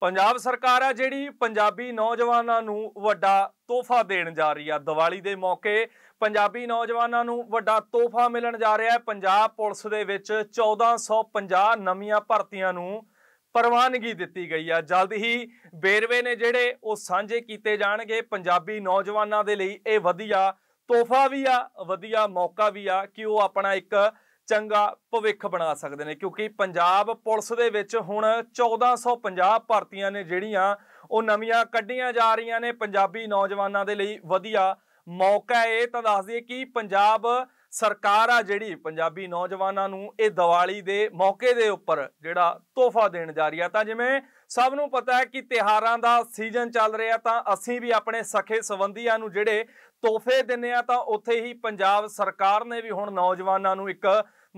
ਪੰਜਾਬ ਸਰਕਾਰ ਆ ਜਿਹੜੀ ਪੰਜਾਬੀ ਨੌਜਵਾਨਾਂ ਨੂੰ ਵੱਡਾ ਤੋਹਫਾ ਦੇਣ ਜਾ ਰਹੀ ਆ ਦੀਵਾਲੀ ਦੇ ਮੌਕੇ ਪੰਜਾਬੀ ਨੌਜਵਾਨਾਂ ਨੂੰ ਵੱਡਾ ਤੋਹਫਾ ਮਿਲਣ ਜਾ ਰਿਹਾ ਹੈ ਪੰਜਾਬ ਪੁਲਿਸ ਦੇ ਵਿੱਚ 1450 ਨਵੀਆਂ ਭਰਤੀਆਂ ਨੂੰ ਪ੍ਰਵਾਨਗੀ ਦਿੱਤੀ ਗਈ ਆ ਜਲਦ ਹੀ ਬੇਰਵੇ ਨੇ ਜਿਹੜੇ ਉਹ ਸਾਂਝੇ ਕੀਤੇ ਜਾਣਗੇ ਪੰਜਾਬੀ ਨੌਜਵਾਨਾਂ ਦੇ ਲਈ ਇਹ ਵਧੀਆ ਤੋਹਫਾ ਵੀ ਆ ਵਧੀਆ ਮੌਕਾ ਵੀ ਆ ਕਿ ਉਹ ਆਪਣਾ ਇੱਕ ਚੰਗਾ ਭਵਿੱਖ ਬਣਾ ਸਕਦੇ ਨੇ ਕਿਉਂਕਿ ਪੰਜਾਬ ਪੁਲਿਸ ਦੇ ਵਿੱਚ ਹੁਣ 1450 ਭਰਤੀਆਂ ਨੇ ਜਿਹੜੀਆਂ ਉਹ ਨਵੀਆਂ ਕੱਢੀਆਂ ਜਾ ਰਹੀਆਂ ਨੇ ਪੰਜਾਬੀ ਨੌਜਵਾਨਾਂ ਦੇ ਲਈ ਵਧੀਆ ਮੌਕਾ ਹੈ ਤਾਂ ਦੱਸ ਦਈਏ ਕਿ ਪੰਜਾਬ ਸਰਕਾਰ ਆ ਜਿਹੜੀ ਪੰਜਾਬੀ ਨੌਜਵਾਨਾਂ ਨੂੰ ਇਹ ਦੀਵਾਲੀ ਦੇ ਮੌਕੇ ਦੇ ਉੱਪਰ ਜਿਹੜਾ ਤੋਹਫਾ ਦੇਣ ਜਾ ਰਹੀ ਆ ਤਾਂ ਜਿਵੇਂ ਸਭ ਨੂੰ ਪਤਾ ਹੈ ਕਿ ਤਿਹਾਰਾਂ ਦਾ ਸੀਜ਼ਨ ਚੱਲ ਰਿਹਾ ਤਾਂ ਅਸੀਂ ਵੀ ਆਪਣੇ ਸਖੇ ਸਬੰਧੀਆਂ ਨੂੰ ਜਿਹੜੇ ਤੋਹਫੇ ਦਿੰਨੇ ਆ ਤਾਂ ਉੱਥੇ ਹੀ ਪੰਜਾਬ ਸਰਕਾਰ ਨੇ ਵੀ ਹੁਣ ਨੌਜਵਾਨਾਂ ਨੂੰ ਇੱਕ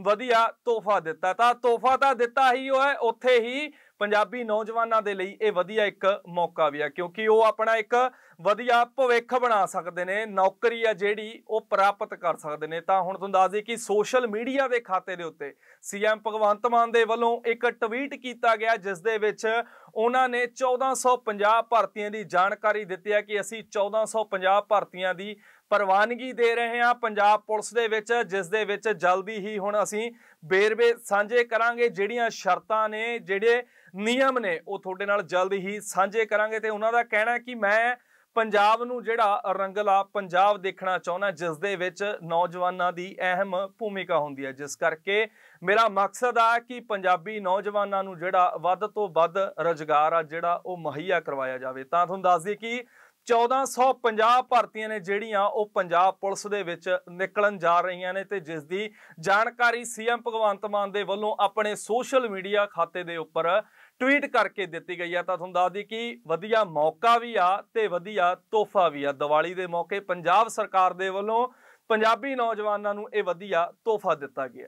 ਵਧੀਆ ਤੋਹਫਾ ਦਿੱਤਾ ਤਾਂ ਤੋਹਫਾ ਤਾਂ ਦਿੱਤਾ ਹੀ ਹੋਇਆ ਉੱਥੇ ਹੀ ਪੰਜਾਬੀ ਨੌਜਵਾਨਾਂ ਦੇ ਲਈ ਇਹ ਵਧੀਆ ਇੱਕ ਮੌਕਾ ਵੀ ਆ ਕਿਉਂਕਿ ਉਹ ਆਪਣਾ ਇੱਕ ਵਧੀਆ ਭਵਿੱਖ ਬਣਾ ਸਕਦੇ ਨੇ ਨੌਕਰੀ ਆ ਜਿਹੜੀ ਉਹ ਪ੍ਰਾਪਤ ਕਰ ਸਕਦੇ ਨੇ ਤਾਂ ਹੁਣ ਤੁਹਾਨੂੰ ਦੱਸ ਕਿ ਸੋਸ਼ਲ ਮੀਡੀਆ ਦੇ ਖਾਤੇ ਦੇ ਉੱਤੇ ਸੀਐਮ ਭਗਵੰਤ ਮਾਨ ਦੇ ਵੱਲੋਂ ਇੱਕ ਟਵੀਟ ਕੀਤਾ ਗਿਆ ਜਿਸ ਦੇ ਵਿੱਚ ਉਹਨਾਂ ਨੇ 1450 ਭਰਤੀਆਂ ਦੀ ਜਾਣਕਾਰੀ ਦਿੱਤੀ ਹੈ ਕਿ ਅਸੀਂ 1450 ਭਰਤੀਆਂ ਦੀ ਪ੍ਰਵਾਨਗੀ ਦੇ ਰਹੇ ਹਾਂ ਪੰਜਾਬ ਪੁਲਿਸ ਦੇ ਵਿੱਚ ਜਿਸ ਦੇ ਵਿੱਚ ਜਲਦੀ ਹੀ ਹੁਣ ਅਸੀਂ ਬੇਰਵੇ ਸਾਂਝੇ ਕਰਾਂਗੇ ਜਿਹੜੀਆਂ ਸ਼ਰਤਾਂ ਨੇ ਜਿਹੜੇ ਨਿਯਮ ਨੇ ਉਹ ਤੁਹਾਡੇ ਨਾਲ ਜਲਦੀ ਹੀ ਸਾਂਝੇ ਕਰਾਂਗੇ ਤੇ ਉਹਨਾਂ ਦਾ ਕਹਿਣਾ ਕਿ ਮੈਂ ਪੰਜਾਬ ਨੂੰ ਜਿਹੜਾ ਰੰਗਲਾ ਪੰਜਾਬ ਦੇਖਣਾ ਚਾਹੁੰਦਾ ਜਿਸ ਦੇ ਵਿੱਚ ਨੌਜਵਾਨਾਂ ਦੀ ਅਹਿਮ ਭੂਮਿਕਾ ਹੁੰਦੀ ਹੈ ਜਿਸ ਕਰਕੇ ਮੇਰਾ ਮਕਸਦ ਆ ਕਿ ਪੰਜਾਬੀ ਨੌਜਵਾਨਾਂ ਨੂੰ ਜਿਹੜਾ ਵੱਧ ਤੋਂ ਵੱਧ ਰੋਜ਼ਗਾਰ ਆ ਜਿਹੜਾ ਉਹ ਮਹਈਆ ਕਰਵਾਇਆ ਜਾਵੇ ਤਾਂ ਤੁਹਾਨੂੰ ਦੱਸ ਦਈਏ ਕਿ 1450 ਭਾਰਤੀਆਂ ਨੇ ਜਿਹੜੀਆਂ ਉਹ ਪੰਜਾਬ ਪੁਲਿਸ ਦੇ ਵਿੱਚ ਨਿਕਲਣ ਜਾ ਰਹੀਆਂ ਨੇ ਤੇ ਜਿਸ ਦੀ ਜਾਣਕਾਰੀ ਸੀਐਮ ਭਗਵੰਤ ਮਾਨ ਦੇ ਵੱਲੋਂ ਆਪਣੇ ਸੋਸ਼ਲ ਮੀਡੀਆ ਖਾਤੇ ਦੇ ਉੱਪਰ ਟਵੀਟ ਕਰਕੇ ਦਿੱਤੀ ਗਈ ਆ ਤਾਂ ਤੁਹਾਨੂੰ ਦੱਸ ਦਈ ਕਿ ਵਧੀਆ ਮੌਕਾ ਵੀ ਆ ਤੇ ਵਧੀਆ ਤੋਹਫਾ ਵੀ ਆ ਦੀਵਾਲੀ ਦੇ ਮੌਕੇ ਪੰਜਾਬ ਸਰਕਾਰ ਦੇ ਵੱਲੋਂ ਪੰਜਾਬੀ ਨੌਜਵਾਨਾਂ ਨੂੰ ਇਹ ਵਧੀਆ ਤੋਹਫਾ ਦਿੱਤਾ ਗਿਆ